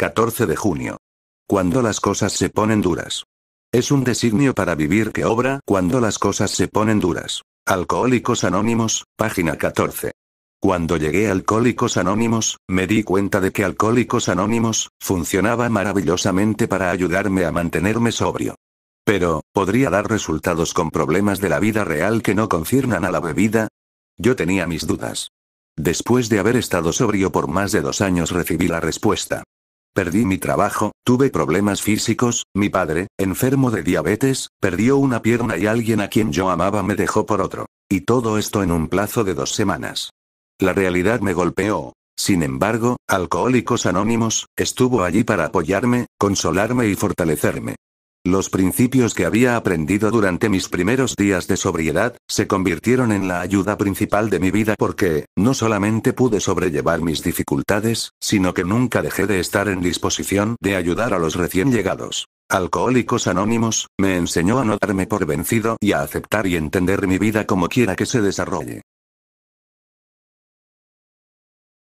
14 de junio. Cuando las cosas se ponen duras. Es un designio para vivir que obra cuando las cosas se ponen duras. Alcohólicos Anónimos, página 14. Cuando llegué a Alcohólicos Anónimos, me di cuenta de que Alcohólicos Anónimos funcionaba maravillosamente para ayudarme a mantenerme sobrio. Pero, ¿podría dar resultados con problemas de la vida real que no conciernan a la bebida? Yo tenía mis dudas. Después de haber estado sobrio por más de dos años recibí la respuesta. Perdí mi trabajo, tuve problemas físicos, mi padre, enfermo de diabetes, perdió una pierna y alguien a quien yo amaba me dejó por otro. Y todo esto en un plazo de dos semanas. La realidad me golpeó. Sin embargo, Alcohólicos Anónimos, estuvo allí para apoyarme, consolarme y fortalecerme. Los principios que había aprendido durante mis primeros días de sobriedad, se convirtieron en la ayuda principal de mi vida porque, no solamente pude sobrellevar mis dificultades, sino que nunca dejé de estar en disposición de ayudar a los recién llegados. Alcohólicos Anónimos, me enseñó a no darme por vencido y a aceptar y entender mi vida como quiera que se desarrolle.